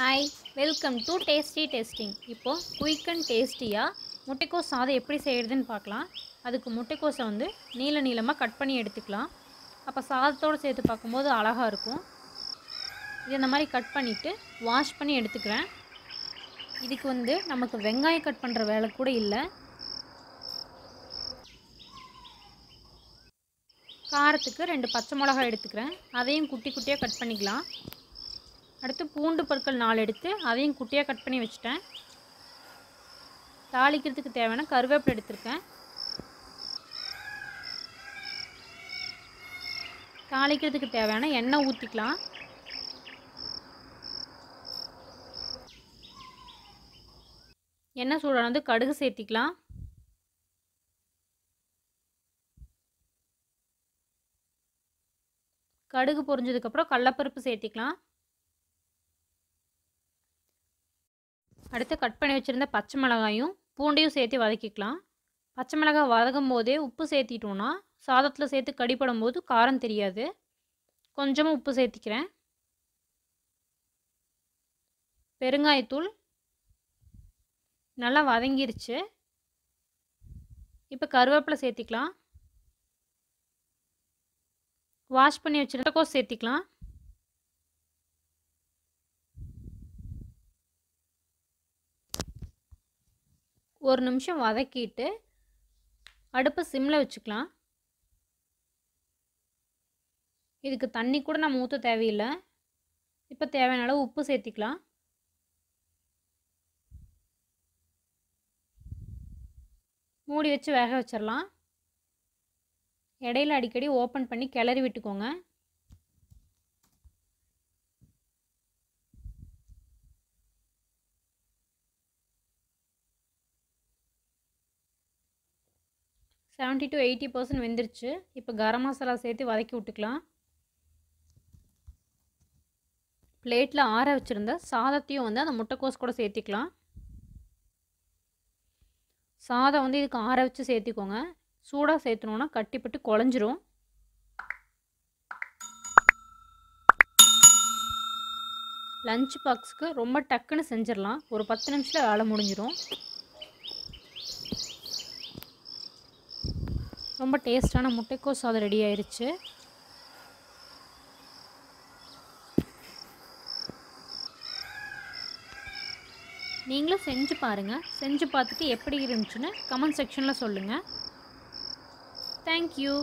hi welcome to tasty tasting இப்போது quick and டேஸ்டியாக முட்டைக்கோஸ் சாதம் எப்படி செய்கிறதுன்னு பார்க்கலாம் அதுக்கு முட்டைக்கோஸை வந்து நீள நீளமாக கட் பண்ணி எடுத்துக்கலாம் அப்போ சாதத்தோடு சேர்த்து பார்க்கும்போது அழகாக இருக்கும் இது இந்த மாதிரி கட் பண்ணிவிட்டு வாஷ் பண்ணி எடுத்துக்கிறேன் இதுக்கு வந்து நமக்கு வெங்காயம் கட் பண்ணுற வேலை கூட இல்லை காரத்துக்கு ரெண்டு பச்சை மிளகாய் எடுத்துக்கிறேன் அதையும் குட்டி குட்டியாக கட் பண்ணிக்கலாம் அடுத்து பூண்டு பற்கள் நாலு எடுத்து அதையும் குட்டியாக கட் பண்ணி வச்சுட்டேன் தாளிக்கிறதுக்கு தேவையான கருவேப்பிலை எடுத்திருக்கேன் தாளிக்கிறதுக்கு தேவையான எண்ணெய் ஊற்றிக்கலாம் எண்ணெய் சூடானது கடுகு சேர்த்திக்கலாம் கடுகு பொறிஞ்சதுக்கப்புறம் கடலப்பருப்பு சேர்த்திக்கலாம் அடுத்து கட் பண்ணி வச்சுருந்த பச்சை மிளகாயும் பூண்டையும் சேர்த்து வதக்கிக்கலாம் பச்சை மிளகாய் வதக்கும் போதே உப்பு சேர்த்திட்டோன்னா சாதத்தில் சேர்த்து கடிப்படும் போது காரம் தெரியாது கொஞ்சமாக உப்பு சேர்த்திக்கிறேன் பெருங்காயத்தூள் நல்லா வதங்கிருச்சு இப்போ கருவேப்பிலை சேர்த்திக்கலாம் வாஷ் பண்ணி வச்சுருந்த கோஸ் சேர்த்திக்கலாம் ஒரு நிமிஷம் வதக்கிட்டு அடுப்பை சிம்மில் வச்சுக்கலாம் இதுக்கு தண்ணி கூட நம்ம ஊற்ற தேவையில்லை இப்போ தேவையான அளவு உப்பு சேர்த்திக்கலாம் மூடி வச்சு வேக வச்சிடலாம் இடையில அடிக்கடி ஓப்பன் பண்ணி கிளறி விட்டுக்கோங்க செவன்ட்டி டு எயிட்டி பர்சன்ட் வெந்துருச்சு இப்போ கரம் மசாலா சேர்த்து வதக்கி விட்டுக்கலாம் பிளேட்டில் ஆற வச்சுருந்த சாதத்தையும் வந்து அந்த முட்டைக்கோஸ் கூட சேர்த்திக்கலாம் சாதம் வந்து இதுக்கு ஆற வச்சு சேர்த்திக்கோங்க சூடாக சேர்த்துனோன்னா கட்டிப்பட்டு குழஞ்சிரும் லஞ்ச் பாக்ஸுக்கு ரொம்ப டக்குன்னு செஞ்சிடலாம் ஒரு பத்து நிமிஷத்தில் வேலை முடிஞ்சிடும் ரொம்ப டேஸ்ட்டான முட்டைக்கோஸ் அது ரெடி ஆயிடுச்சு நீங்களும் செஞ்சு பாருங்கள் செஞ்சு பார்த்துட்டு எப்படி இருந்துச்சுன்னு கமெண்ட் செக்ஷனில் சொல்லுங்கள் தேங்க்யூ